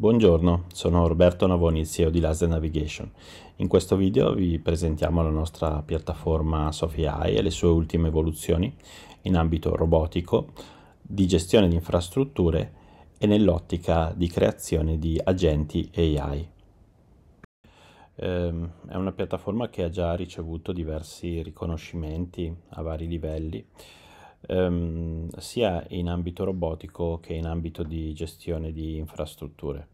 Buongiorno, sono Roberto Navoni, CEO di Laser Navigation. In questo video vi presentiamo la nostra piattaforma SofiAI e le sue ultime evoluzioni in ambito robotico, di gestione di infrastrutture e nell'ottica di creazione di agenti AI. Ehm, è una piattaforma che ha già ricevuto diversi riconoscimenti a vari livelli ehm, sia in ambito robotico che in ambito di gestione di infrastrutture.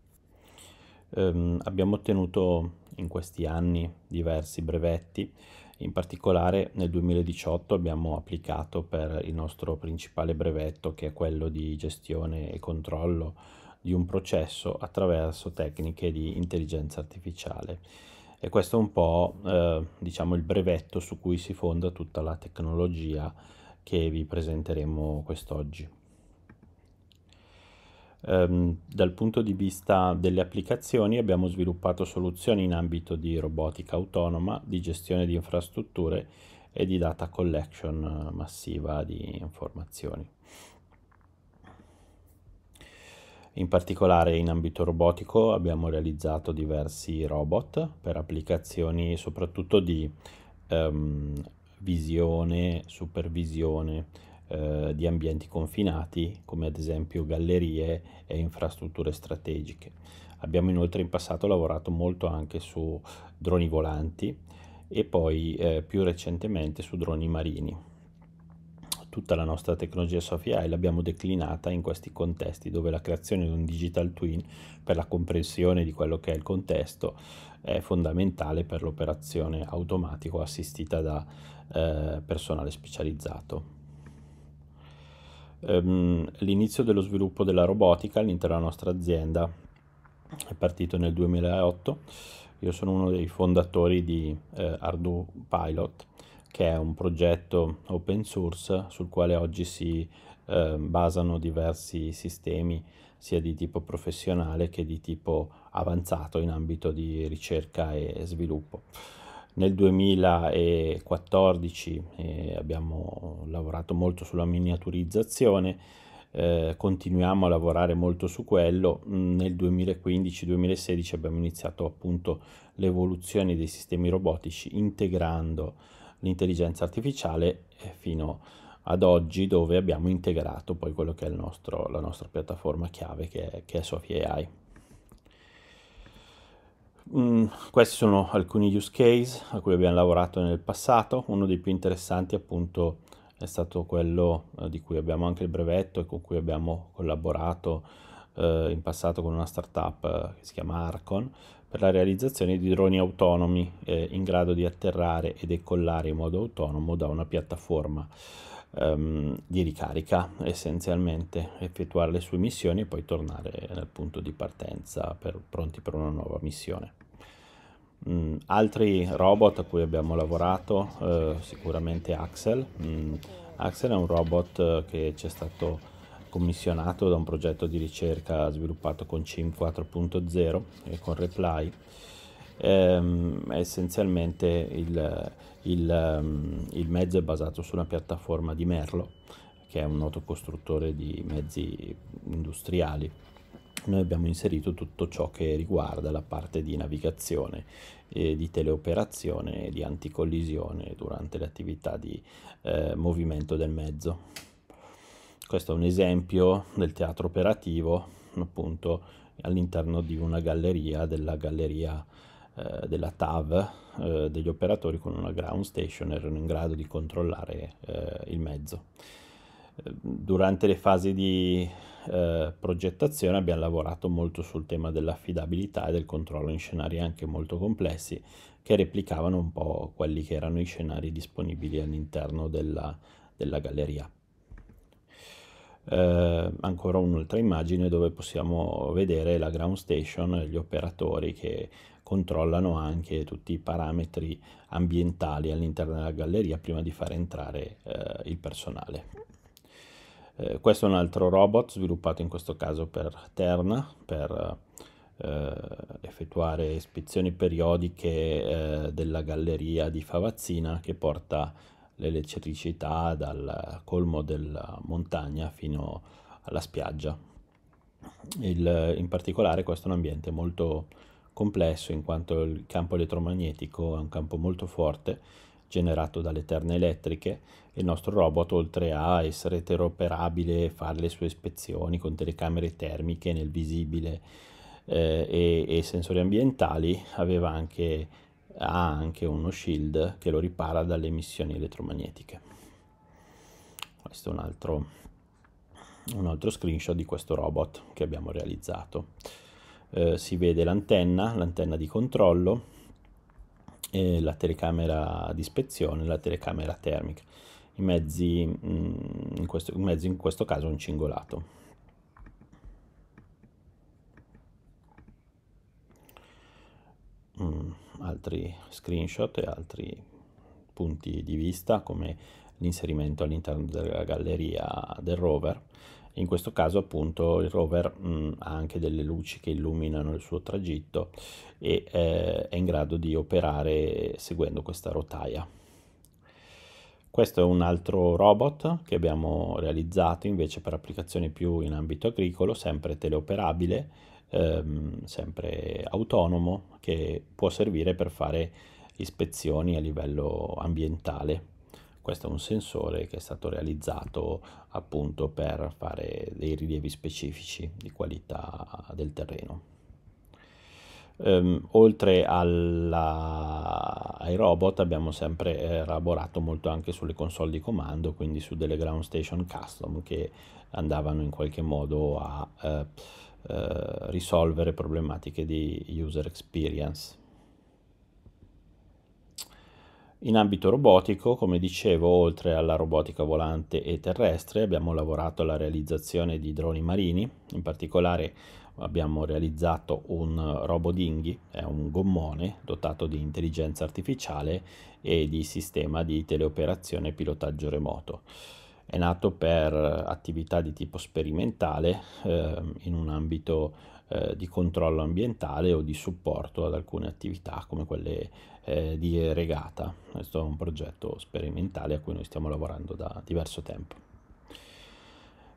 Ehm, abbiamo ottenuto in questi anni diversi brevetti, in particolare nel 2018 abbiamo applicato per il nostro principale brevetto che è quello di gestione e controllo di un processo attraverso tecniche di intelligenza artificiale. E questo è un po' eh, diciamo il brevetto su cui si fonda tutta la tecnologia che vi presenteremo quest'oggi. Um, dal punto di vista delle applicazioni abbiamo sviluppato soluzioni in ambito di robotica autonoma, di gestione di infrastrutture e di data collection eh, massiva di informazioni. In particolare in ambito robotico abbiamo realizzato diversi robot per applicazioni soprattutto di um, visione, supervisione eh, di ambienti confinati, come ad esempio gallerie e infrastrutture strategiche. Abbiamo inoltre in passato lavorato molto anche su droni volanti e poi eh, più recentemente su droni marini. Tutta la nostra tecnologia Sofia AI l'abbiamo declinata in questi contesti dove la creazione di un digital twin per la comprensione di quello che è il contesto è fondamentale per l'operazione automatico assistita da eh, personale specializzato. Um, l'inizio dello sviluppo della robotica all'interno della nostra azienda è partito nel 2008. Io sono uno dei fondatori di eh, Ardu Pilot, che è un progetto open source sul quale oggi si eh, basano diversi sistemi sia di tipo professionale che di tipo avanzato in ambito di ricerca e sviluppo. Nel 2014 eh, abbiamo lavorato molto sulla miniaturizzazione, eh, continuiamo a lavorare molto su quello. Nel 2015-2016 abbiamo iniziato appunto l'evoluzione dei sistemi robotici integrando l'intelligenza artificiale eh, fino a ad oggi dove abbiamo integrato poi quello che è nostro, la nostra piattaforma chiave che è, che è Sophie AI. Mm, questi sono alcuni use case a cui abbiamo lavorato nel passato, uno dei più interessanti appunto è stato quello eh, di cui abbiamo anche il brevetto e con cui abbiamo collaborato eh, in passato con una startup eh, che si chiama Arcon per la realizzazione di droni autonomi eh, in grado di atterrare e decollare in modo autonomo da una piattaforma ehm, di ricarica essenzialmente, effettuare le sue missioni e poi tornare nel punto di partenza per, pronti per una nuova missione. Mm, altri robot a cui abbiamo lavorato, eh, sicuramente Axel. Mm, Axel è un robot eh, che ci è stato commissionato da un progetto di ricerca sviluppato con CIM 4.0 e con Reply. Ehm, essenzialmente il, il, ehm, il mezzo è basato su una piattaforma di Merlo, che è un noto costruttore di mezzi industriali noi abbiamo inserito tutto ciò che riguarda la parte di navigazione, eh, di teleoperazione e di anticollisione durante le attività di eh, movimento del mezzo. Questo è un esempio del teatro operativo appunto all'interno di una galleria, della galleria eh, della TAV eh, degli operatori con una ground station erano in grado di controllare eh, il mezzo. Eh, durante le fasi di progettazione abbiamo lavorato molto sul tema dell'affidabilità e del controllo in scenari anche molto complessi che replicavano un po' quelli che erano i scenari disponibili all'interno della, della galleria. Eh, ancora un'altra immagine dove possiamo vedere la ground station e gli operatori che controllano anche tutti i parametri ambientali all'interno della galleria prima di far entrare eh, il personale. Eh, questo è un altro robot sviluppato in questo caso per Terna, per eh, effettuare ispezioni periodiche eh, della galleria di Favazzina che porta l'elettricità dal colmo della montagna fino alla spiaggia. Il, in particolare questo è un ambiente molto complesso in quanto il campo elettromagnetico è un campo molto forte generato dalle terne elettriche e il nostro robot oltre a essere interoperabile e fare le sue ispezioni con telecamere termiche nel visibile eh, e, e, sensori ambientali aveva anche, ha anche uno shield che lo ripara dalle emissioni elettromagnetiche questo è un altro, un altro screenshot di questo robot che abbiamo realizzato eh, si vede l'antenna, l'antenna di controllo, eh, la telecamera di ispezione, la telecamera termica. I mezzi, mh, mm, in, questo, mezzo in questo caso un cingolato. Mm, altri screenshot e altri punti di vista come l'inserimento all'interno della galleria del rover in questo caso appunto il rover mh, mm, ha anche delle luci che illuminano il suo tragitto e eh, è in grado di operare seguendo questa rotaia. Questo è un altro robot che abbiamo realizzato invece per applicazioni più in ambito agricolo, sempre teleoperabile, ehm, sempre autonomo, che può servire per fare ispezioni a livello ambientale. Questo è un sensore che è stato realizzato appunto per fare dei rilievi specifici di qualità del terreno. Um, oltre alla, ai robot abbiamo sempre eh, lavorato molto anche sulle console di comando, quindi su delle ground station custom che andavano in qualche modo a eh, eh, risolvere problematiche di user experience. In ambito robotico, come dicevo, oltre alla robotica volante e terrestre, abbiamo lavorato alla realizzazione di droni marini, in particolare abbiamo realizzato un robodinghi, è un gommone dotato di intelligenza artificiale e di sistema di teleoperazione e pilotaggio remoto è nato per eh, attività di tipo sperimentale eh, in un ambito eh, di controllo ambientale o di supporto ad alcune attività come quelle eh, di regata. Questo è un progetto sperimentale a cui noi stiamo lavorando da diverso tempo.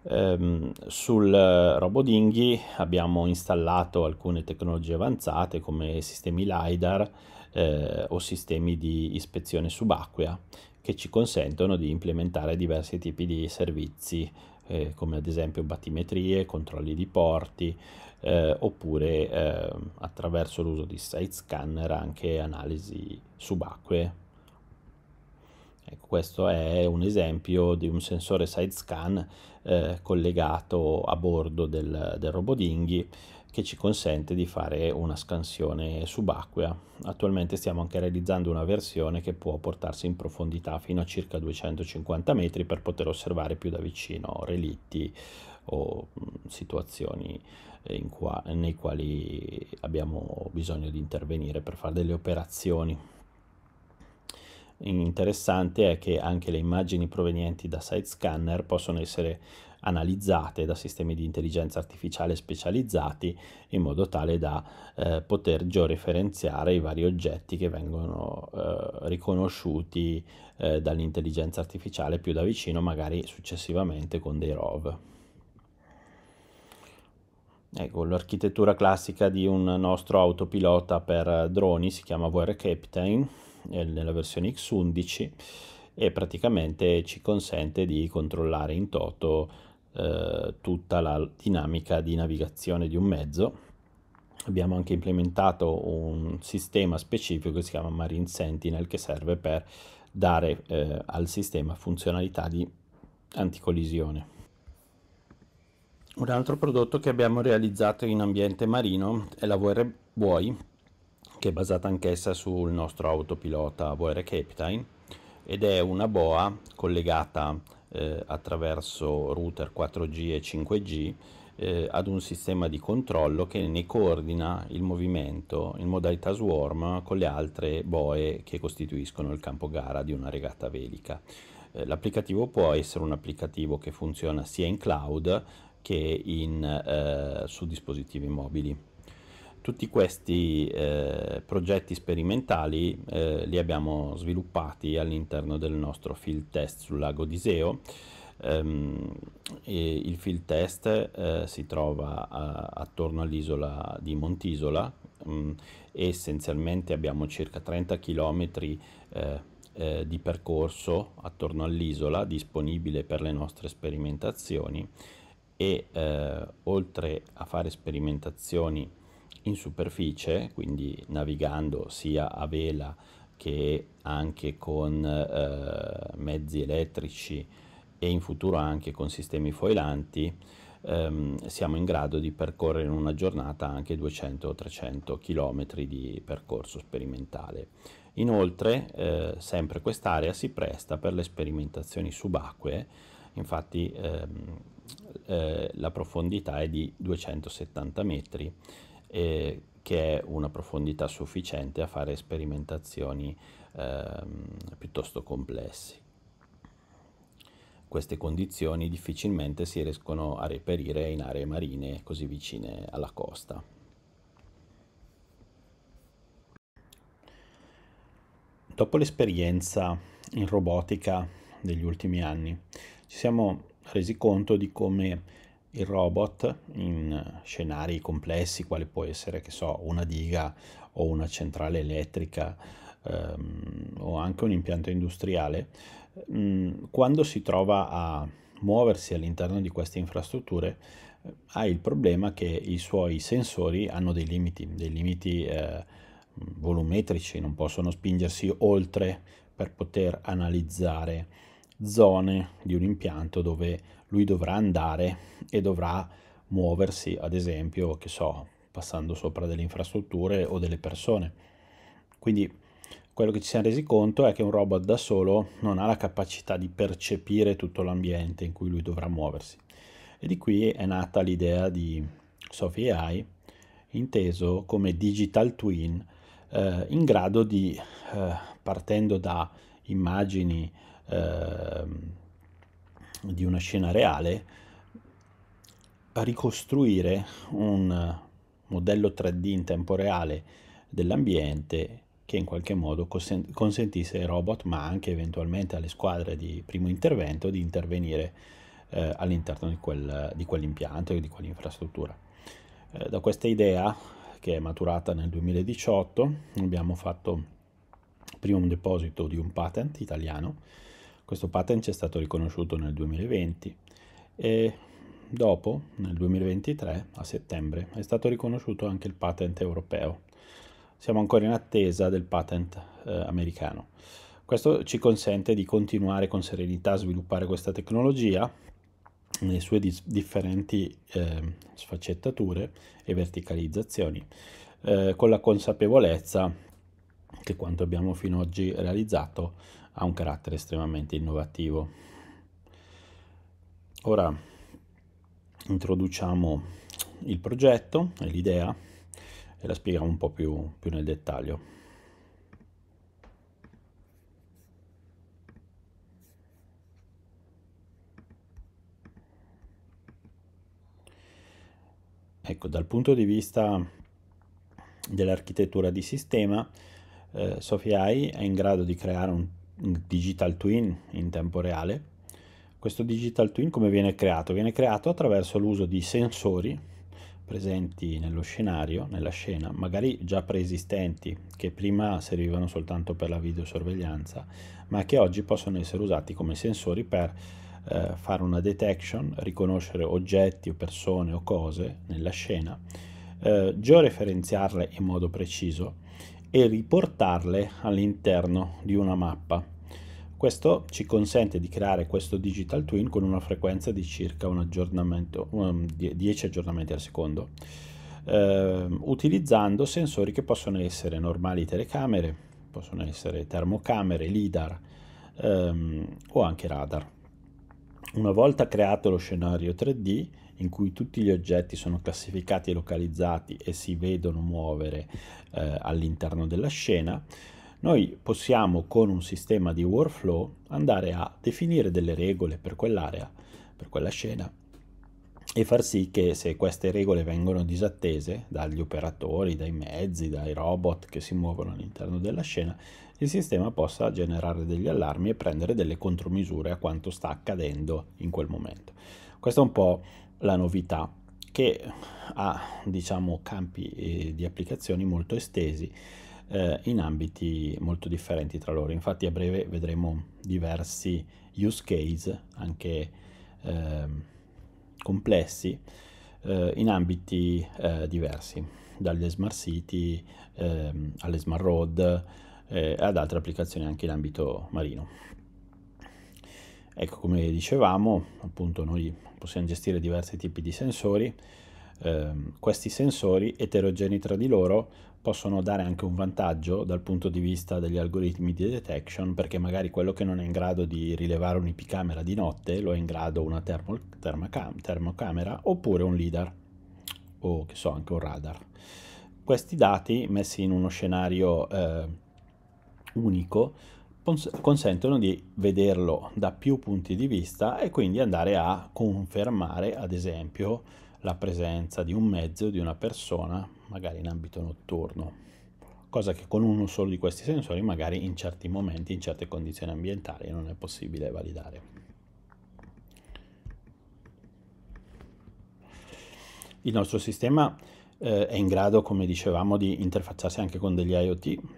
Ehm, sul Robodinghi abbiamo installato alcune tecnologie avanzate come sistemi LIDAR eh, o sistemi di ispezione subacquea che ci consentono di implementare diversi tipi di servizi eh, come ad esempio battimetrie, controlli di porti eh, oppure eh, attraverso l'uso di site scanner anche analisi subacquee. Ecco, questo è un esempio di un sensore side scan eh, collegato a bordo del, del robodinghi che ci consente di fare una scansione subacquea. Attualmente stiamo anche realizzando una versione che può portarsi in profondità fino a circa 250 metri per poter osservare più da vicino relitti o mm, situazioni eh, qua, nei quali abbiamo bisogno di intervenire per fare delle operazioni. Interessante è che anche le immagini provenienti da side scanner possono essere analizzate da sistemi di intelligenza artificiale specializzati in modo tale da eh, poter georeferenziare i vari oggetti che vengono eh, riconosciuti eh, dall'intelligenza artificiale più da vicino, magari successivamente con dei ROV. Ecco, l'architettura classica di un nostro autopilota per droni si chiama VR Captain nella versione X11 e praticamente ci consente di controllare in toto eh, tutta la dinamica di navigazione di un mezzo. Abbiamo anche implementato un sistema specifico che si chiama Marine Sentinel che serve per dare eh, al sistema funzionalità di anticollisione. Un altro prodotto che abbiamo realizzato in ambiente marino è la VR Buoi, che è basata anch'essa sul nostro autopilota VR Captain ed è una boa collegata eh, attraverso router 4G e 5G eh, ad un sistema di controllo che ne coordina il movimento in modalità swarm con le altre boe che costituiscono il campo gara di una regata velica. Eh, l'applicativo può essere un applicativo che funziona sia in cloud che in, eh, su dispositivi mobili. Tutti questi eh, progetti sperimentali eh, li abbiamo sviluppati all'interno del nostro field test sul lago d'Iseo. Um, ehm, il field test eh, si trova a, attorno all'isola di Montisola um, e essenzialmente abbiamo circa 30 km eh, eh, di percorso attorno all'isola disponibile per le nostre sperimentazioni e eh, oltre a fare sperimentazioni in superficie, quindi navigando sia a vela che anche con eh, mezzi elettrici e in futuro anche con sistemi foilanti, ehm, siamo in grado di percorrere in una giornata anche 200-300 km di percorso sperimentale. Inoltre, eh, sempre quest'area si presta per le sperimentazioni subacquee, infatti ehm, eh, la profondità è di 270 metri e che è una profondità sufficiente a fare sperimentazioni ehm, piuttosto complessi. Queste condizioni difficilmente si riescono a reperire in aree marine così vicine alla costa. Dopo l'esperienza in robotica degli ultimi anni, ci siamo resi conto di come il robot in scenari complessi quale può essere, che so, una diga o una centrale elettrica ehm, o anche un impianto industriale, mh, mm, quando si trova a muoversi all'interno di queste infrastrutture eh, ha il problema che i suoi sensori hanno dei limiti, dei limiti eh, volumetrici, non possono spingersi oltre per poter analizzare zone di un impianto dove lui dovrà andare e dovrà muoversi, ad esempio, che so, passando sopra delle infrastrutture o delle persone. Quindi quello che ci siamo resi conto è che un robot da solo non ha la capacità di percepire tutto l'ambiente in cui lui dovrà muoversi. E di qui è nata l'idea di Sophie AI, inteso come digital twin, eh, in grado di, eh, partendo da immagini, Ehm, di una scena reale, a ricostruire un modello 3D in tempo reale dell'ambiente che in qualche modo consentisse ai robot, ma anche eventualmente alle squadre di primo intervento, di intervenire eh, all'interno di, quel, di, quell'impianto e di quell'infrastruttura. Eh, da questa idea, che è maturata nel 2018, abbiamo fatto prima un deposito di un patent italiano questo patent ci è stato riconosciuto nel 2020 e dopo, nel 2023, a settembre, è stato riconosciuto anche il patent europeo. Siamo ancora in attesa del patent eh, americano. Questo ci consente di continuare con serenità a sviluppare questa tecnologia nelle sue dis- differenti eh, sfaccettature e verticalizzazioni, eh, con la consapevolezza che quanto abbiamo fino ad oggi realizzato ha un carattere estremamente innovativo. Ora introduciamo il progetto e l'idea e la spieghiamo un po' più, più nel dettaglio. Ecco, dal punto di vista dell'architettura di sistema, eh, SofiAI è in grado di creare un digital twin in tempo reale. Questo digital twin come viene creato? Viene creato attraverso l'uso di sensori presenti nello scenario, nella scena, magari già preesistenti, che prima servivano soltanto per la videosorveglianza, ma che oggi possono essere usati come sensori per eh, fare una detection, riconoscere oggetti o persone o cose nella scena, eh, georeferenziarle in modo preciso, e riportarle all'interno di una mappa. Questo ci consente di creare questo digital twin con una frequenza di circa un aggiornamento, 10 aggiornamenti al secondo, eh, utilizzando sensori che possono essere normali telecamere, possono essere termocamere, lidar ehm, o anche radar. Una volta creato lo scenario 3D, in cui tutti gli oggetti sono classificati e localizzati e si vedono muovere eh, all'interno della scena, noi possiamo con un sistema di workflow andare a definire delle regole per quell'area, per quella scena e far sì che se queste regole vengono disattese dagli operatori, dai mezzi, dai robot che si muovono all'interno della scena, il sistema possa generare degli allarmi e prendere delle contromisure a quanto sta accadendo in quel momento. Questa è un po' la novità che ha diciamo, campi eh, di applicazioni molto estesi eh, in ambiti molto differenti tra loro. Infatti a breve vedremo diversi use case anche eh, complessi eh, in ambiti eh, diversi, dalle smart city ehm, alle smart road, eh, ad altre applicazioni anche in ambito marino. Ecco, come dicevamo, appunto noi possiamo gestire diversi tipi di sensori. Eh, questi sensori, eterogenei tra di loro, possono dare anche un vantaggio dal punto di vista degli algoritmi di detection, perché magari quello che non è in grado di rilevare un'epicamera di notte lo è in grado una termo, termocam, termocamera oppure un LIDAR o che so anche un radar. Questi dati messi in uno scenario eh, unico consentono di vederlo da più punti di vista e quindi andare a confermare, ad esempio, la presenza di un mezzo, di una persona, magari in ambito notturno, cosa che con uno solo di questi sensori magari in certi momenti, in certe condizioni ambientali non è possibile validare. Il nostro sistema eh, è in grado, come dicevamo, di interfacciarsi anche con degli IoT,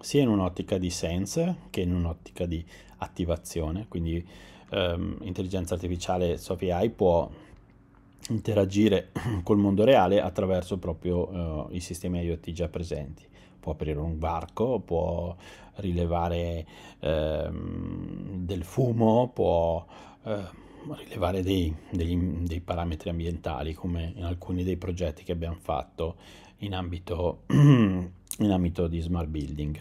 sia in un'ottica di sense che in un'ottica di attivazione, quindi ehm, intelligenza artificiale AI può interagire col mondo reale attraverso proprio eh, i sistemi IoT già presenti. Può aprire un varco, può rilevare ehm, del fumo, può eh, rilevare dei, dei, dei parametri ambientali come in alcuni dei progetti che abbiamo fatto in ambito, in ambito di smart building.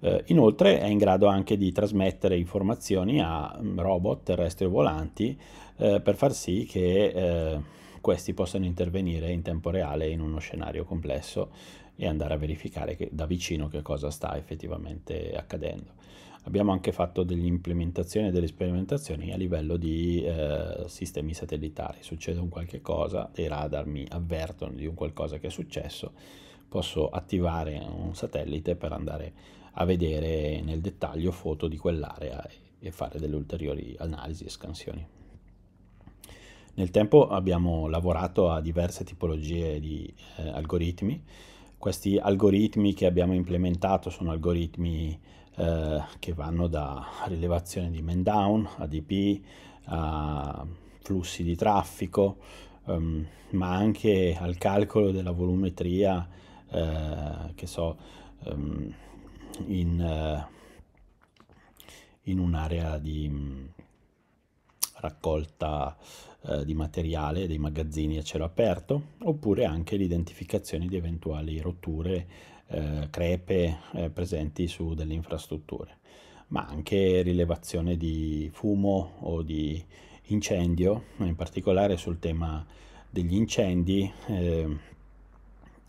Eh, inoltre è in grado anche di trasmettere informazioni a mm, robot terrestri o volanti eh, per far sì che eh, questi possano intervenire in tempo reale in uno scenario complesso e andare a verificare che, da vicino che cosa sta effettivamente accadendo. Abbiamo anche fatto delle implementazioni e delle sperimentazioni a livello di eh, sistemi satellitari. Succede un qualche cosa, dei radar mi avvertono di un qualcosa che è successo, posso attivare un satellite per andare a vedere nel dettaglio foto di quell'area e fare delle ulteriori analisi e scansioni. Nel tempo abbiamo lavorato a diverse tipologie di eh, algoritmi. Questi algoritmi che abbiamo implementato sono algoritmi eh, che vanno da rilevazione di man down, ADP, a flussi di traffico, um, ma anche al calcolo della volumetria, eh, che so, um, in, eh, in un'area di mm, raccolta eh, di materiale dei magazzini a cielo aperto, oppure anche l'identificazione di eventuali rotture eh, crepe eh, presenti su delle infrastrutture, ma anche rilevazione di fumo o di incendio, in particolare sul tema degli incendi eh,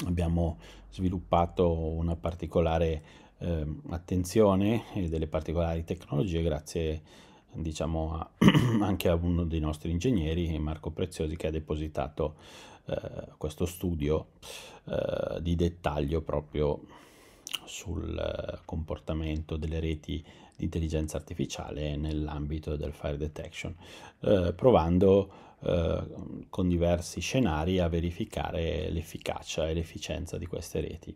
abbiamo sviluppato una particolare ehm, attenzione e delle particolari tecnologie grazie diciamo a, anche a uno dei nostri ingegneri Marco Preziosi che ha depositato eh, questo studio eh, di dettaglio proprio sul eh, comportamento delle reti di intelligenza artificiale nell'ambito del fire detection, eh, provando eh, con diversi scenari a verificare l'efficacia e l'efficienza di queste reti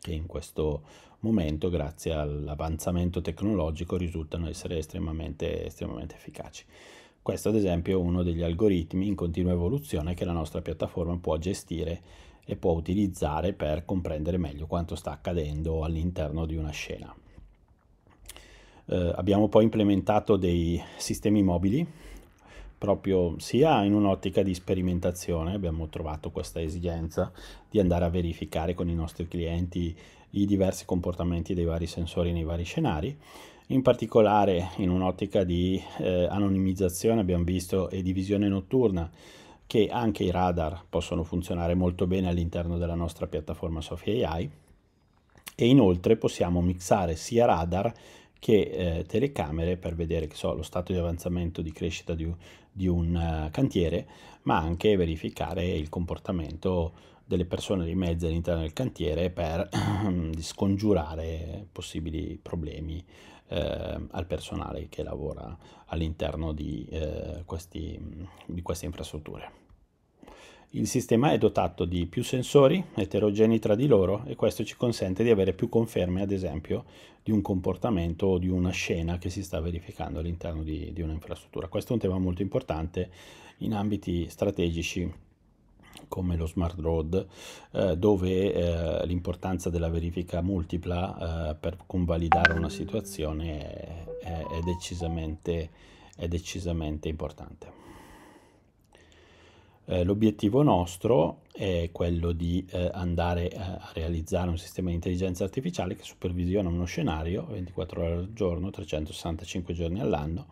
che in questo momento, grazie all'avanzamento tecnologico, risultano essere estremamente, estremamente efficaci. Questo ad esempio è uno degli algoritmi in continua evoluzione che la nostra piattaforma può gestire e può utilizzare per comprendere meglio quanto sta accadendo all'interno di una scena. Eh, abbiamo poi implementato dei sistemi mobili proprio sia in un'ottica di sperimentazione, abbiamo trovato questa esigenza di andare a verificare con i nostri clienti i diversi comportamenti dei vari sensori nei vari scenari, in particolare in un'ottica di eh, anonimizzazione abbiamo visto e di visione notturna che anche i radar possono funzionare molto bene all'interno della nostra piattaforma Sofia AI e inoltre possiamo mixare sia radar che eh, telecamere per vedere so, lo stato di avanzamento di crescita di, di un uh, cantiere, ma anche verificare il comportamento delle persone dei mezzi all'interno del cantiere per scongiurare possibili problemi eh, al personale che lavora all'interno di, eh, questi, di queste infrastrutture. Il sistema è dotato di più sensori eterogenei tra di loro e questo ci consente di avere più conferme, ad esempio, di un comportamento o di una scena che si sta verificando all'interno di, di un'infrastruttura. Questo è un tema molto importante in ambiti strategici come lo smart road, eh, dove eh, l'importanza della verifica multipla eh, per convalidare una situazione è, è, è, decisamente, è decisamente, importante. Eh, l'obiettivo nostro è quello di eh, andare eh, a realizzare un sistema di intelligenza artificiale che supervisiona uno scenario 24 ore al giorno, 365 giorni all'anno,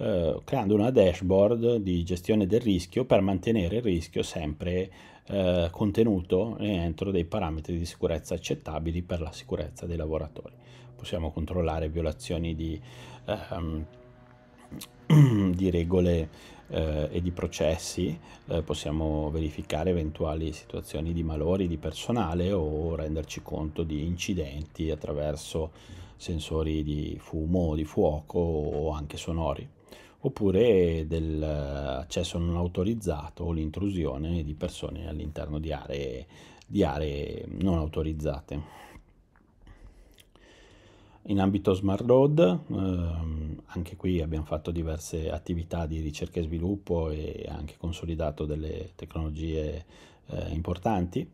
eh, creando una dashboard di gestione del rischio per mantenere il rischio sempre eh, contenuto entro dei parametri di sicurezza accettabili per la sicurezza dei lavoratori. Possiamo controllare violazioni di, ehm, di regole eh, e di processi, eh, possiamo verificare eventuali situazioni di malori di personale o renderci conto di incidenti attraverso sensori di fumo, di fuoco o anche sonori oppure dell'accesso cioè, non autorizzato o l'intrusione di persone all'interno di aree, di aree non autorizzate. In ambito Smart Road, ehm, anche qui abbiamo fatto diverse attività di ricerca e sviluppo e anche consolidato delle tecnologie eh, importanti,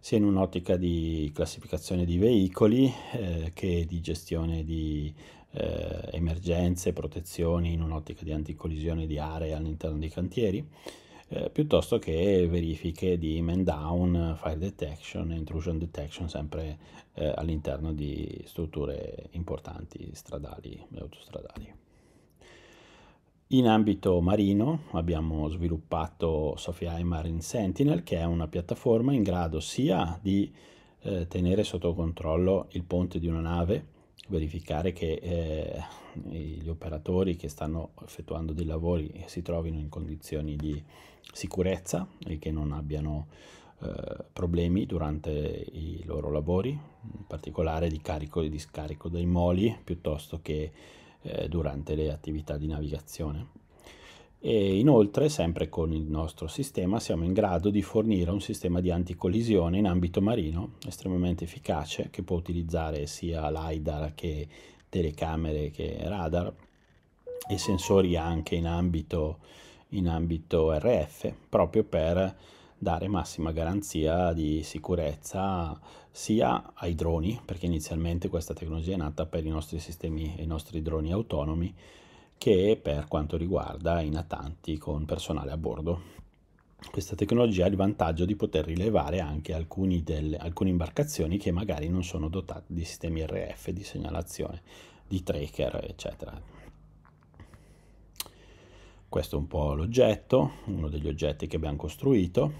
sia in un'ottica di classificazione di veicoli eh, che di gestione di eh, emergenze, protezioni in un'ottica di anticollisione di aree all'interno dei cantieri, eh, piuttosto che verifiche di man down, fire detection, intrusion detection sempre eh, all'interno di strutture importanti stradali e autostradali. In ambito marino abbiamo sviluppato Sofia Marine Sentinel che è una piattaforma in grado sia di eh, tenere sotto controllo il ponte di una nave verificare che eh, gli operatori che stanno effettuando dei lavori si trovino in condizioni di sicurezza e che non abbiano eh, problemi durante i loro lavori, in particolare di carico e di scarico dei moli piuttosto che eh, durante le attività di navigazione e inoltre, sempre con il nostro sistema, siamo in grado di fornire un sistema di anticollisione in ambito marino estremamente efficace che può utilizzare sia LiDAR che telecamere che radar e sensori anche in ambito, in ambito RF proprio per dare massima garanzia di sicurezza sia ai droni, perché inizialmente questa tecnologia è nata per i nostri sistemi, e i nostri droni autonomi, che per quanto riguarda i natanti con personale a bordo. Questa tecnologia ha il vantaggio di poter rilevare anche delle, alcune imbarcazioni che magari non sono dotate di sistemi RF, di segnalazione, di tracker, eccetera. Questo è un po' l'oggetto, uno degli oggetti che abbiamo costruito.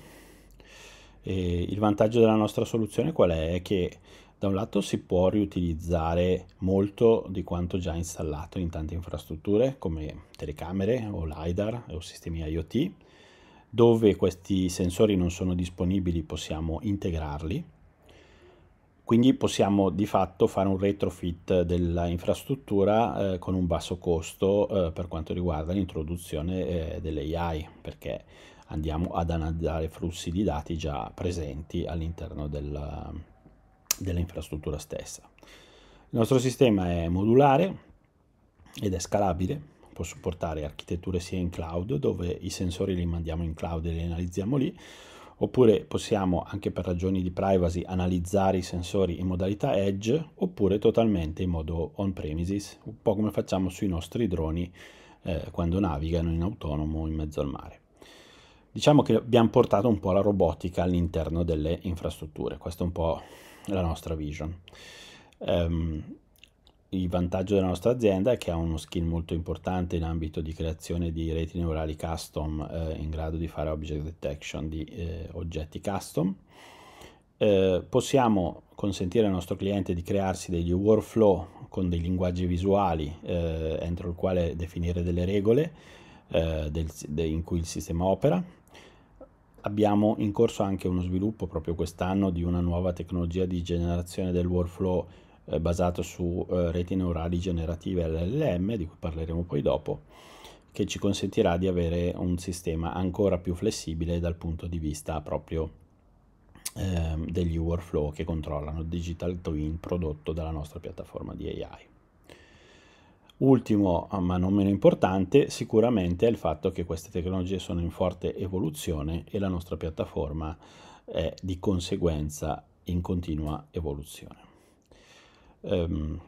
E il vantaggio della nostra soluzione qual è? È che da un lato si può riutilizzare molto di quanto già installato in tante infrastrutture come telecamere o LiDAR o sistemi IoT, dove questi sensori non sono disponibili possiamo integrarli, quindi possiamo di fatto fare un retrofit dell'infrastruttura eh, con un basso costo eh, per quanto riguarda l'introduzione eh, dell'AI, perché andiamo ad analizzare flussi di dati già presenti all'interno del dell'infrastruttura stessa. Il nostro sistema è modulare ed è scalabile, può supportare architetture sia in cloud, dove i sensori li mandiamo in cloud e li analizziamo lì, oppure possiamo anche per ragioni di privacy analizzare i sensori in modalità edge, oppure totalmente in modo on-premises, un po' come facciamo sui nostri droni eh, quando navigano in autonomo in mezzo al mare diciamo che abbiamo portato un po' la robotica all'interno delle infrastrutture. Questo è un po' la nostra vision. Um, il vantaggio della nostra azienda è che ha uno skill molto importante in ambito di creazione di reti neurali custom eh, in grado di fare object detection di eh, oggetti custom. Eh, possiamo consentire al nostro cliente di crearsi degli workflow con dei linguaggi visuali eh, entro il quale definire delle regole eh, del, de, in cui il sistema opera Abbiamo in corso anche uno sviluppo proprio quest'anno di una nuova tecnologia di generazione del workflow eh, basato su eh, reti neurali generative LLM, di cui parleremo poi dopo, che ci consentirà di avere un sistema ancora più flessibile dal punto di vista proprio eh, degli workflow che controllano il digital twin prodotto dalla nostra piattaforma di AI. Ultimo, ah, ma non meno importante, sicuramente è il fatto che queste tecnologie sono in forte evoluzione e la nostra piattaforma è di conseguenza in continua evoluzione. Um,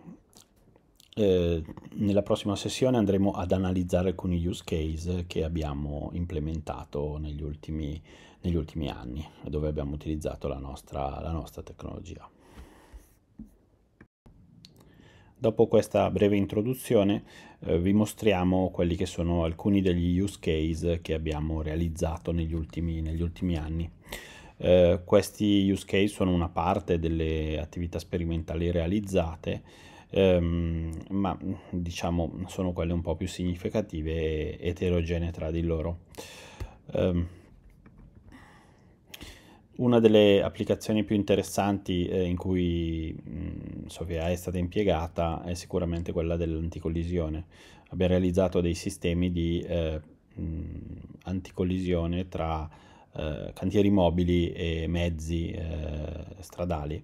nella prossima sessione andremo ad analizzare alcuni use case che abbiamo implementato negli ultimi, negli ultimi anni, dove abbiamo utilizzato la nostra, la nostra tecnologia. Dopo questa breve introduzione eh, vi mostriamo quelli che sono alcuni degli use case che abbiamo realizzato negli ultimi, negli ultimi anni. Eh, questi use case sono una parte delle attività sperimentali realizzate, ehm, ma diciamo sono quelle un po' più significative e eterogenee tra di loro. Eh, una delle applicazioni più interessanti eh, in cui mh, mm, Sofia è stata impiegata è sicuramente quella dell'anticollisione. Abbiamo realizzato dei sistemi di eh, mh, mm, anticollisione tra eh, cantieri mobili e mezzi eh, stradali.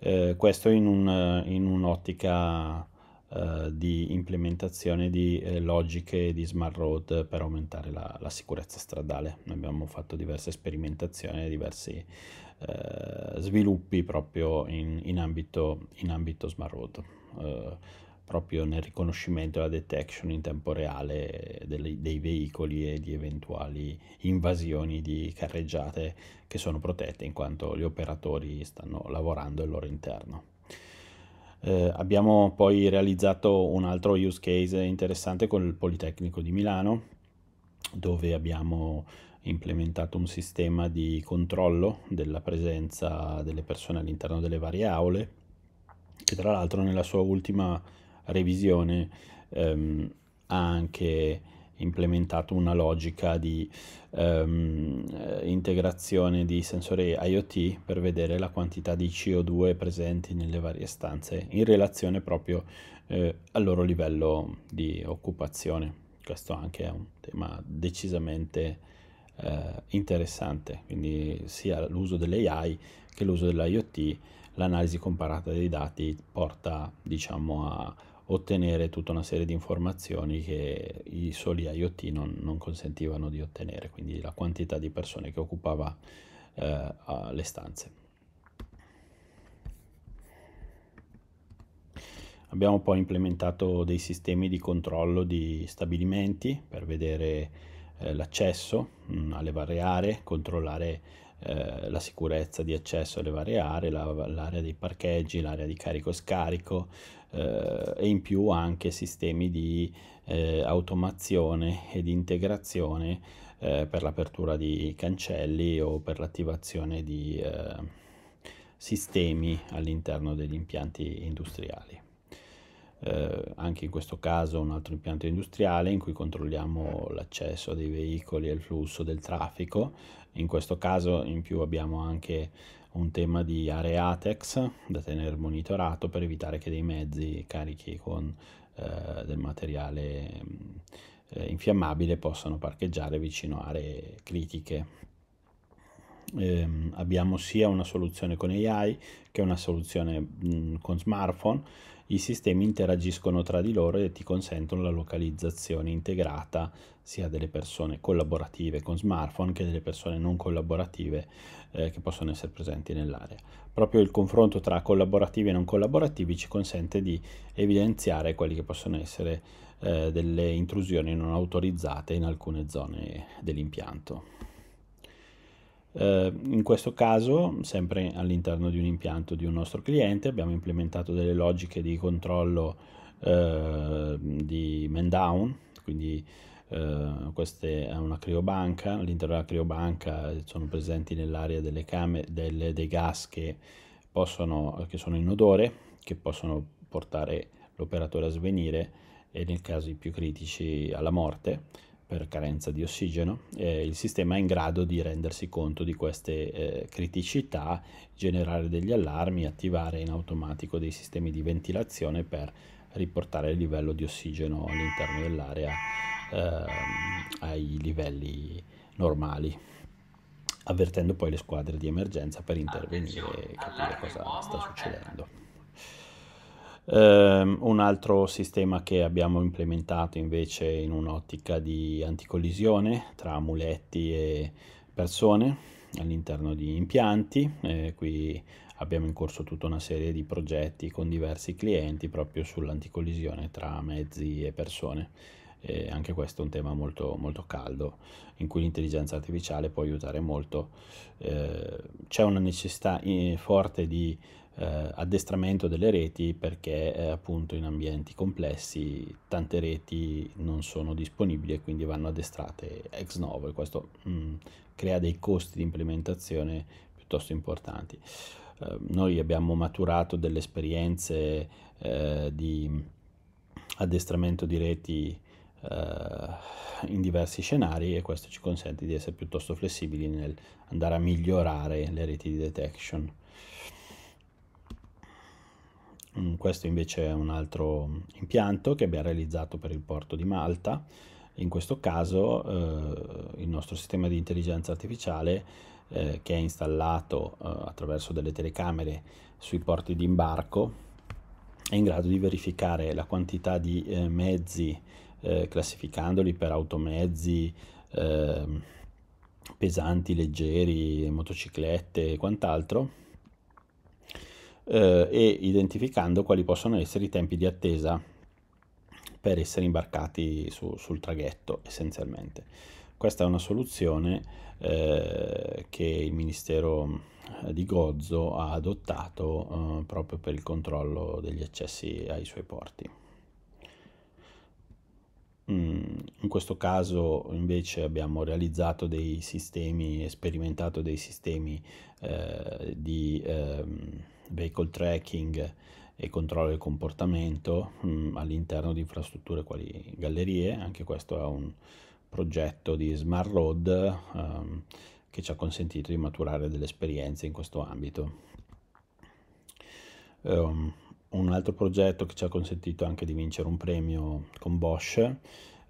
Eh, questo in, un, in un'ottica eh, di implementazione di eh, logiche di smart road per aumentare la, la sicurezza stradale. Noi abbiamo fatto diverse sperimentazioni, diversi eh, sviluppi proprio in, in, ambito, in, ambito, smart road eh, proprio nel riconoscimento e la detection in tempo reale dei, dei veicoli e di eventuali invasioni di carreggiate che sono protette in quanto gli operatori stanno lavorando al loro interno. Eh, abbiamo poi realizzato un altro use case interessante con il Politecnico di Milano, dove abbiamo implementato un sistema di controllo della presenza delle persone all'interno delle varie aule, che tra l'altro nella sua ultima revisione ehm, ha anche implementato una logica di ehm, eh, integrazione di sensori IoT per vedere la quantità di CO2 presenti nelle varie stanze in relazione proprio eh, al loro livello di occupazione. Questo anche è un tema decisamente eh, interessante, quindi sia l'uso dell'AI che l'uso dell'IoT, l'analisi comparata dei dati porta diciamo a ottenere tutta una serie di informazioni che i soli IoT non, non consentivano di ottenere, quindi la quantità di persone che occupava eh, le stanze. Abbiamo poi implementato dei sistemi di controllo di stabilimenti per vedere eh, l'accesso mm, alle varie aree, controllare eh, la sicurezza di accesso alle varie aree, la, l'area dei parcheggi, l'area di carico-scarico eh, e in più anche sistemi di eh, automazione di integrazione eh, per l'apertura di cancelli o per l'attivazione di eh, sistemi all'interno degli impianti industriali. Eh, anche in questo caso un altro impianto industriale in cui controlliamo l'accesso dei veicoli e il flusso del traffico in questo caso in più abbiamo anche un tema di areatex da tenere monitorato per evitare che dei mezzi carichi con eh, del materiale eh, infiammabile possano parcheggiare vicino a aree critiche. Eh, abbiamo sia una soluzione con AI che una soluzione mh, con smartphone i sistemi interagiscono tra di loro e ti consentono la localizzazione integrata sia delle persone collaborative con smartphone che delle persone non collaborative eh, che possono essere presenti nell'area. Proprio il confronto tra collaborativi e non collaborativi ci consente di evidenziare quelli che possono essere eh, delle intrusioni non autorizzate in alcune zone dell'impianto. Eh, in questo caso, sempre all'interno di un impianto di un nostro cliente, abbiamo implementato delle logiche di controllo eh, di man-down, quindi Uh, eh, questa è una criobanca, all'interno della criobanca sono presenti nell'area delle camere delle, dei gas che, possono, che sono in odore, che possono portare l'operatore a svenire e nel caso i più critici alla morte per carenza di ossigeno, eh, il sistema è in grado di rendersi conto di queste eh, criticità, generare degli allarmi, attivare in automatico dei sistemi di ventilazione per riportare il livello di ossigeno all'interno dell'area eh, ai livelli normali, avvertendo poi le squadre di emergenza per intervenire e capire cosa sta eh. succedendo. Um, un altro sistema che abbiamo implementato invece in un'ottica di anticollisione tra amuletti e persone all'interno di impianti. Eh, qui abbiamo in corso tutta una serie di progetti con diversi clienti proprio sull'anticollisione tra mezzi e persone eh, anche questo è un tema molto, molto caldo in cui l'intelligenza artificiale può aiutare molto. Eh, c'è una necessità eh, forte di eh, addestramento delle reti perché eh, appunto in ambienti complessi tante reti non sono disponibili e quindi vanno addestrate ex novo e questo mh, mm, crea dei costi di implementazione piuttosto importanti. Eh, noi abbiamo maturato delle esperienze eh, di addestramento di reti eh, in diversi scenari e questo ci consente di essere piuttosto flessibili nel andare a migliorare le reti di detection. Mm, questo invece è un altro impianto che abbiamo realizzato per il porto di Malta. In questo caso eh, il nostro sistema di intelligenza artificiale eh, che è installato eh, attraverso delle telecamere sui porti di imbarco è in grado di verificare la quantità di eh, mezzi eh, classificandoli per automezzi eh, pesanti, leggeri, motociclette e quant'altro, eh, e identificando quali possono essere i tempi di attesa per essere imbarcati su, sul traghetto essenzialmente. Questa è una soluzione eh, che il Ministero eh, di Gozzo ha adottato eh, proprio per il controllo degli accessi ai suoi porti. Mm, in questo caso invece abbiamo realizzato dei sistemi e sperimentato dei sistemi eh, di eh, vehicle tracking e controllo del comportamento mh, mm, all'interno di infrastrutture quali gallerie, anche questo è un progetto di Smart Road ehm, che ci ha consentito di maturare delle esperienze in questo ambito. Um, un altro progetto che ci ha consentito anche di vincere un premio con Bosch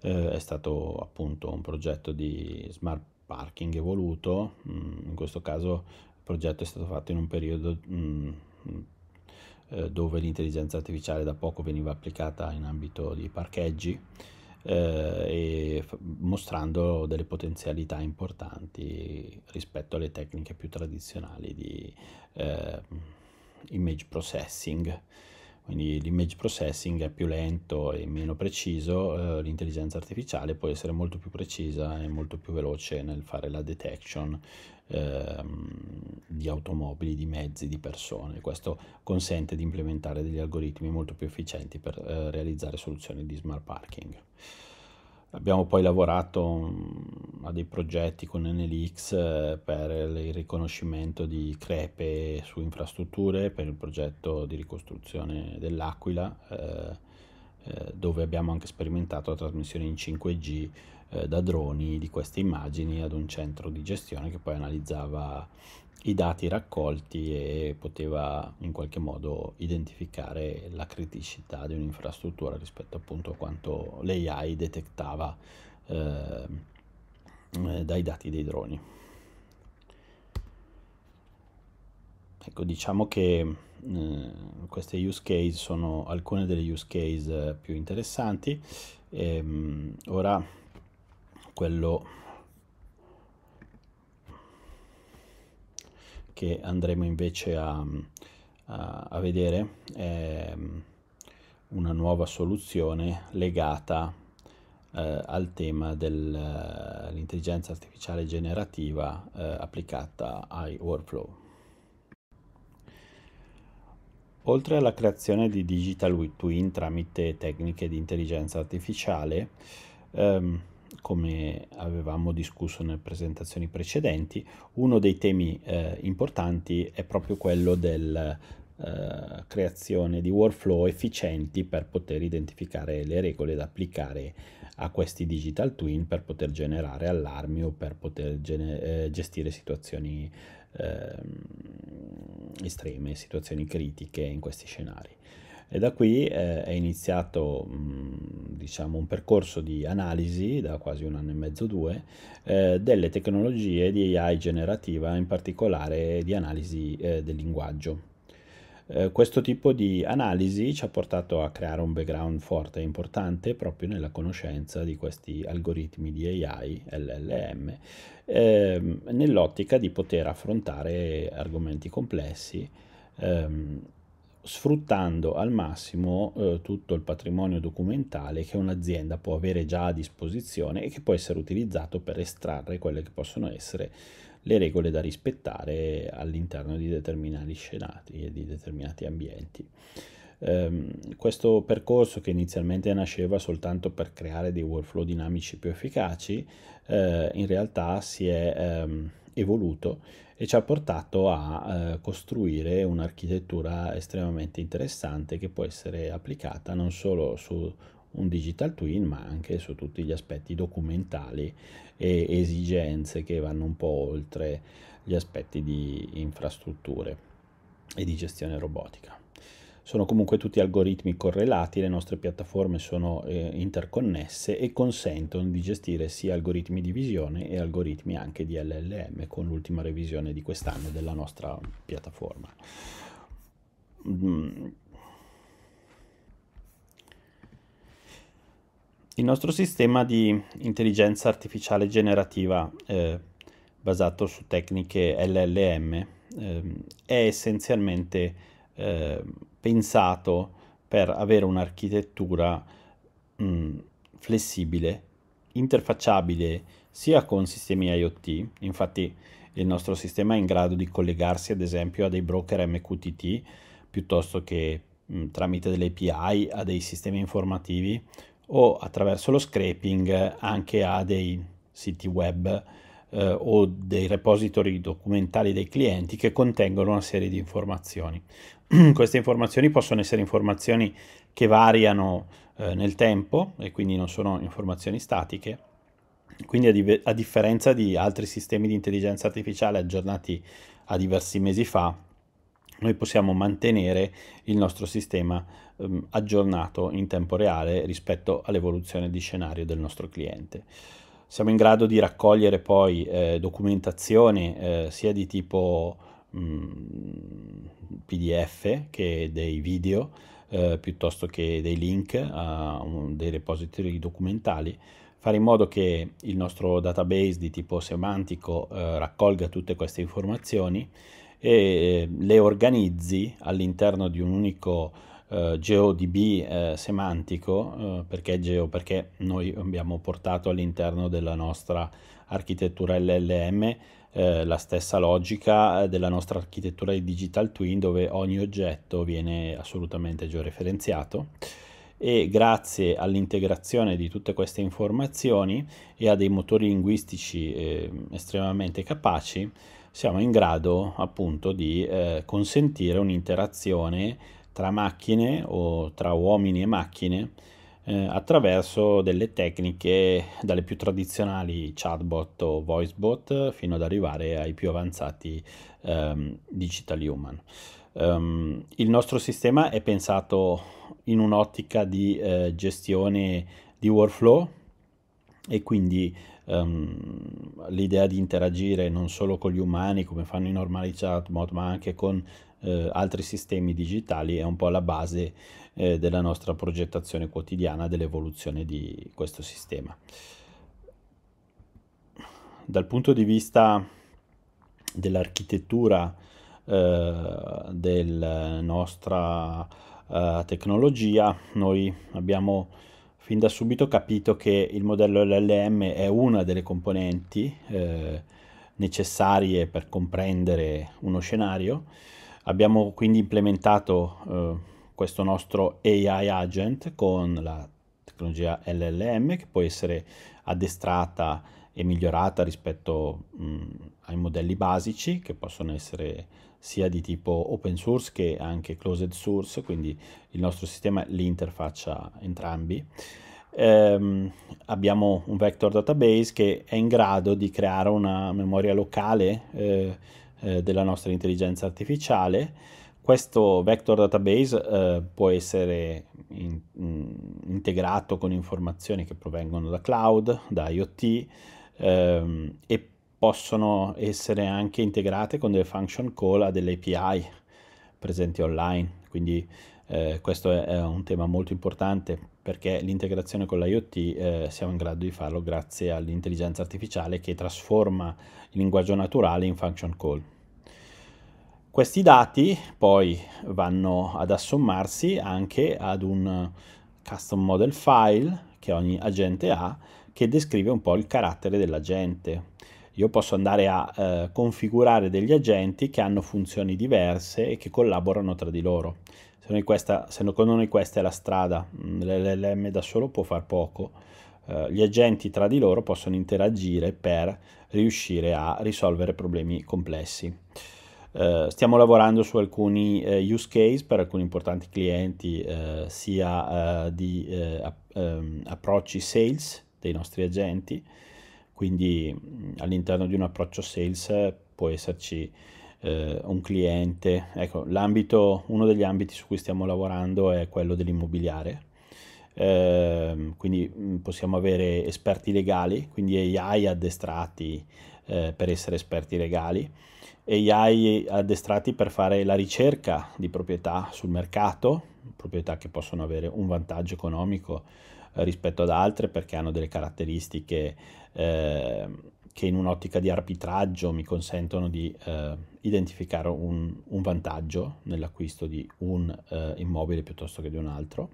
eh, è stato appunto un progetto di smart parking evoluto, mm, in questo caso il progetto è stato fatto in un periodo mh, mm, eh, dove l'intelligenza artificiale da poco veniva applicata in ambito di parcheggi eh, e f- mostrando delle potenzialità importanti rispetto alle tecniche più tradizionali di eh, image processing. Quindi l'image processing è più lento e meno preciso, eh, l'intelligenza artificiale può essere molto più precisa e molto più veloce nel fare la detection ehm, di automobili, di mezzi, di persone. Questo consente di implementare degli algoritmi molto più efficienti per eh, realizzare soluzioni di smart parking. Abbiamo poi lavorato mm, a dei progetti con NLX eh, per il riconoscimento di crepe su infrastrutture, per il progetto di ricostruzione dell'Aquila, eh, eh, dove abbiamo anche sperimentato la trasmissione in 5G eh, da droni di queste immagini ad un centro di gestione che poi analizzava i dati raccolti e poteva in qualche modo identificare la criticità di un'infrastruttura rispetto appunto a quanto l'AI detectava ehm, eh, dai dati dei droni. Ecco, diciamo che eh, queste use case sono alcune delle use case eh, più interessanti. E, ehm, ora quello che andremo invece a, mm, a, a vedere è mm, una nuova soluzione legata eh, al tema dell'intelligenza eh, artificiale generativa eh, applicata ai workflow. Oltre alla creazione di digital twin tramite tecniche di intelligenza artificiale, ehm, come avevamo discusso nelle presentazioni precedenti, uno dei temi eh, importanti è proprio quello della eh, creazione di workflow efficienti per poter identificare le regole da applicare a questi digital twin per poter generare allarmi o per poter gener- eh, gestire situazioni ehm, estreme, situazioni critiche in questi scenari. E da qui eh, è iniziato diciamo, un percorso di analisi, da quasi un anno e mezzo, due, eh, delle tecnologie di AI generativa, in particolare di analisi eh, del linguaggio. Eh, questo tipo di analisi ci ha portato a creare un background forte e importante proprio nella conoscenza di questi algoritmi di AI, LLM, ehm, nell'ottica di poter affrontare argomenti complessi ehm, sfruttando al massimo eh, tutto il patrimonio documentale che un'azienda può avere già a disposizione e che può essere utilizzato per estrarre quelle che possono essere le regole da rispettare all'interno di determinati scenari e di determinati ambienti. Um, questo percorso che inizialmente nasceva soltanto per creare dei workflow dinamici più efficaci, eh, in realtà si è um, evoluto e ci ha portato a eh, costruire un'architettura estremamente interessante che può essere applicata non solo su un digital twin ma anche su tutti gli aspetti documentali e esigenze che vanno un po' oltre gli aspetti di infrastrutture e di gestione robotica sono comunque tutti algoritmi correlati, le nostre piattaforme sono eh, interconnesse e consentono di gestire sia algoritmi di visione e algoritmi anche di LLM con l'ultima revisione di quest'anno della nostra piattaforma. Mm. Il nostro sistema di intelligenza artificiale generativa eh, basato su tecniche LLM eh, è essenzialmente eh, pensato per avere un'architettura mh, mm, flessibile, interfacciabile sia con sistemi IoT, infatti il nostro sistema è in grado di collegarsi ad esempio a dei broker MQTT piuttosto che mh, mm, tramite delle API a dei sistemi informativi o attraverso lo scraping anche a dei siti web eh, o dei repository documentali dei clienti che contengono una serie di informazioni. queste informazioni possono essere informazioni che variano eh, nel tempo e quindi non sono informazioni statiche. Quindi a, di- a differenza di altri sistemi di intelligenza artificiale aggiornati a diversi mesi fa, noi possiamo mantenere il nostro sistema ehm, aggiornato in tempo reale rispetto all'evoluzione di scenario del nostro cliente. Siamo in grado di raccogliere poi eh, documentazione eh, sia di tipo Mm, PDF che dei video eh, piuttosto che dei link a un, dei repository documentali, fare in modo che il nostro database di tipo semantico eh, raccolga tutte queste informazioni e eh, le organizzi all'interno di un unico eh, GeoDB eh, semantico, eh, perché Geo? Perché noi abbiamo portato all'interno della nostra architettura LLM eh, la stessa logica eh, della nostra architettura di digital twin dove ogni oggetto viene assolutamente georeferenziato e grazie all'integrazione di tutte queste informazioni e a dei motori linguistici eh, estremamente capaci siamo in grado appunto di eh, consentire un'interazione tra macchine o tra uomini e macchine eh, attraverso delle tecniche dalle più tradizionali chatbot o voicebot fino ad arrivare ai più avanzati ehm, digital human. Um, il nostro sistema è pensato in un'ottica di eh, gestione di workflow e quindi um, l'idea di interagire non solo con gli umani come fanno i normali chatbot ma anche con eh, altri sistemi digitali è un po' la base eh, della nostra progettazione quotidiana dell'evoluzione di questo sistema. Dal punto di vista dell'architettura eh, della nostra eh, tecnologia, noi abbiamo fin da subito capito che il modello LLM è una delle componenti eh, necessarie per comprendere uno scenario. Abbiamo quindi implementato eh, questo nostro AI agent con la tecnologia LLM che può essere addestrata e migliorata rispetto mh, ai modelli basici che possono essere sia di tipo open source che anche closed source, quindi il nostro sistema li interfaccia entrambi. Ehm, abbiamo un vector database che è in grado di creare una memoria locale eh, eh, della nostra intelligenza artificiale questo vector database eh, può essere in, in, mm, integrato con informazioni che provengono da cloud, da IoT ehm, e possono essere anche integrate con delle function call a delle API presenti online. Quindi eh, questo è, è, un tema molto importante perché l'integrazione con l'IoT eh, siamo in grado di farlo grazie all'intelligenza artificiale che trasforma il linguaggio naturale in function call. Questi dati poi vanno ad assommarsi anche ad un custom model file che ogni agente ha che descrive un po' il carattere dell'agente. Io posso andare a eh, configurare degli agenti che hanno funzioni diverse e che collaborano tra di loro. Secondo questa, secondo noi questa è la strada, mm, l'LLM da solo può far poco. Eh, gli agenti tra di loro possono interagire per riuscire a risolvere problemi complessi. Uh, stiamo lavorando su alcuni uh, use case per alcuni importanti clienti, uh, sia di um, approcci sales dei nostri agenti, quindi mm, all'interno di un approccio sales può esserci un cliente. Ecco, uno degli ambiti su cui stiamo lavorando è quello dell'immobiliare. Ehm, quindi mm, possiamo avere esperti legali, quindi AI addestrati per essere esperti legali AI addestrati per fare la ricerca di proprietà sul mercato, proprietà che possono avere un vantaggio economico eh, rispetto ad altre perché hanno delle caratteristiche eh, che in un'ottica di arbitraggio mi consentono di eh, identificare un, un, vantaggio nell'acquisto di un eh, immobile piuttosto che di un altro.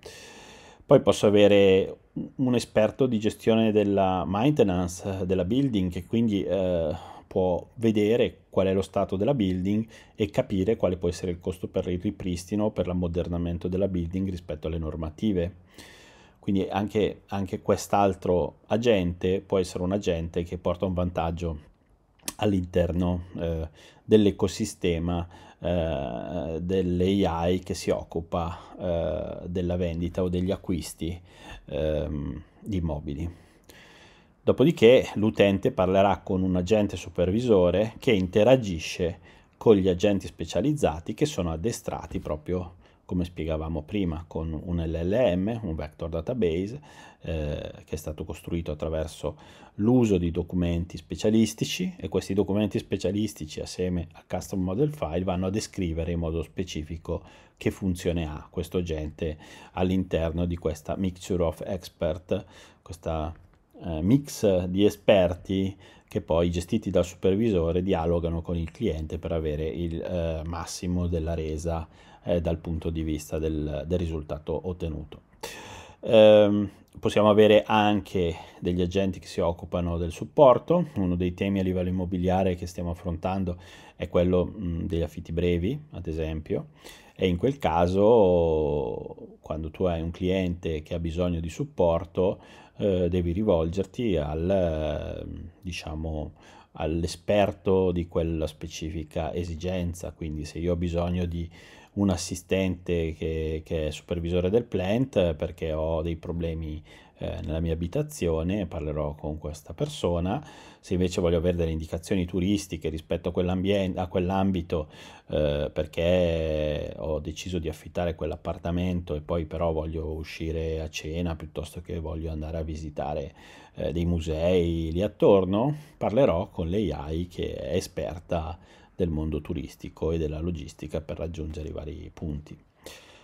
Poi posso avere un esperto di gestione della maintenance, della building, che quindi eh, può vedere qual è lo stato della building e capire quale può essere il costo per il ripristino, per l'ammodernamento della building rispetto alle normative. Quindi anche, anche quest'altro agente può essere un agente che porta un vantaggio all'interno eh, dell'ecosistema eh, dell'AI che si occupa eh, della vendita o degli acquisti ehm, di immobili. Dopodiché l'utente parlerà con un agente supervisore che interagisce con gli agenti specializzati che sono addestrati proprio come spiegavamo prima con un LLM, un vector database, eh, che è stato costruito attraverso l'uso di documenti specialistici e questi documenti specialistici assieme al custom model file vanno a descrivere in modo specifico che funzione ha questo agente all'interno di questa mixture of expert, questa eh, mix di esperti che poi gestiti dal supervisore dialogano con il cliente per avere il eh, massimo della resa eh, dal punto di vista del, del risultato ottenuto. Ehm, possiamo avere anche degli agenti che si occupano del supporto, uno dei temi a livello immobiliare che stiamo affrontando è quello mh, mm, degli affitti brevi, ad esempio, e in quel caso quando tu hai un cliente che ha bisogno di supporto, eh, devi rivolgerti al, eh, diciamo, all'esperto di quella specifica esigenza, quindi se io ho bisogno di un assistente che, che è supervisore del plant perché ho dei problemi eh, nella mia abitazione, parlerò con questa persona. Se invece voglio avere delle indicazioni turistiche rispetto a, quell'ambiente, a quell'ambito, eh, perché ho deciso di affittare quell'appartamento e poi però voglio uscire a cena piuttosto che voglio andare a visitare eh, dei musei lì attorno, parlerò con l'AI che è esperta del mondo turistico e della logistica per raggiungere i vari punti.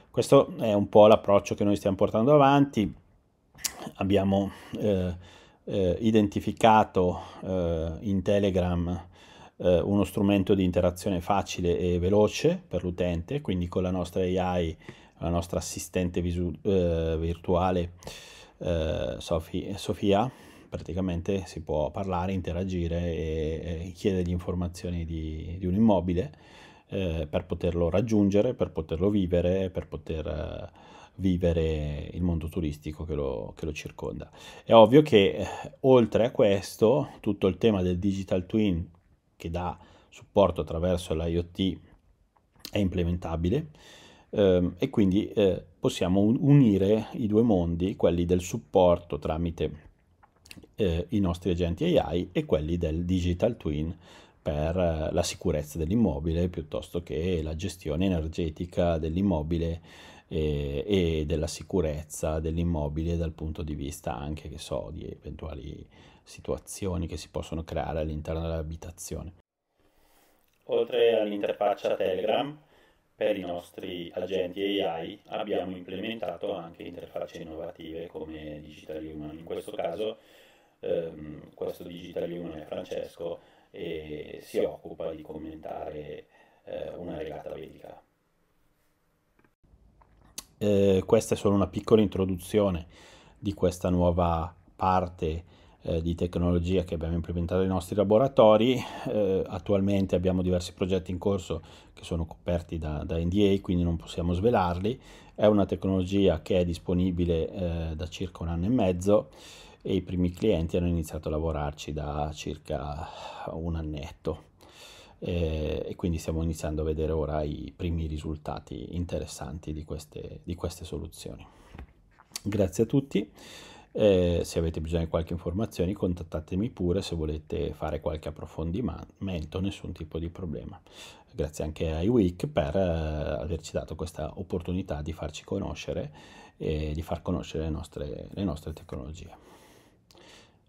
Questo è un po' l'approccio che noi stiamo portando avanti. Abbiamo eh, eh, identificato eh, in Telegram eh, uno strumento di interazione facile e veloce per l'utente, quindi con la nostra AI, la nostra assistente visu- eh, virtuale eh, Sofia, praticamente si può parlare, interagire e, e chiedergli informazioni di, di un immobile eh, per poterlo raggiungere, per poterlo vivere, per poter eh, vivere il mondo turistico che lo, che lo, circonda. È ovvio che eh, oltre a questo tutto il tema del digital twin che dà supporto attraverso l'IoT è implementabile ehm, e quindi eh, possiamo unire i due mondi, quelli del supporto tramite eh, i nostri agenti AI e quelli del digital twin per eh, la sicurezza dell'immobile piuttosto che la gestione energetica dell'immobile e, eh, e della sicurezza dell'immobile dal punto di vista anche che so di eventuali situazioni che si possono creare all'interno dell'abitazione. Oltre all'interfaccia Telegram per i nostri agenti AI abbiamo implementato anche interfacce innovative come Digital Human, in questo caso ehm, questo Digital Human è Francesco e si occupa di commentare eh, una regata vedica. Eh, questa è solo una piccola introduzione di questa nuova parte eh, di tecnologia che abbiamo implementato nei nostri laboratori. Eh, attualmente abbiamo diversi progetti in corso che sono coperti da, da, NDA, quindi non possiamo svelarli. È una tecnologia che è disponibile eh, da circa un anno e mezzo e i primi clienti hanno iniziato a lavorarci da circa un annetto e quindi stiamo iniziando a vedere ora i primi risultati interessanti di queste, di queste soluzioni. Grazie a tutti. Eh, se avete bisogno di qualche informazione contattatemi pure se volete fare qualche approfondimento, nessun tipo di problema. Grazie anche a iWeek per eh, averci dato questa opportunità di farci conoscere e di far conoscere le nostre, le nostre tecnologie.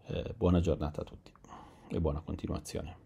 Eh, buona giornata a tutti e buona continuazione.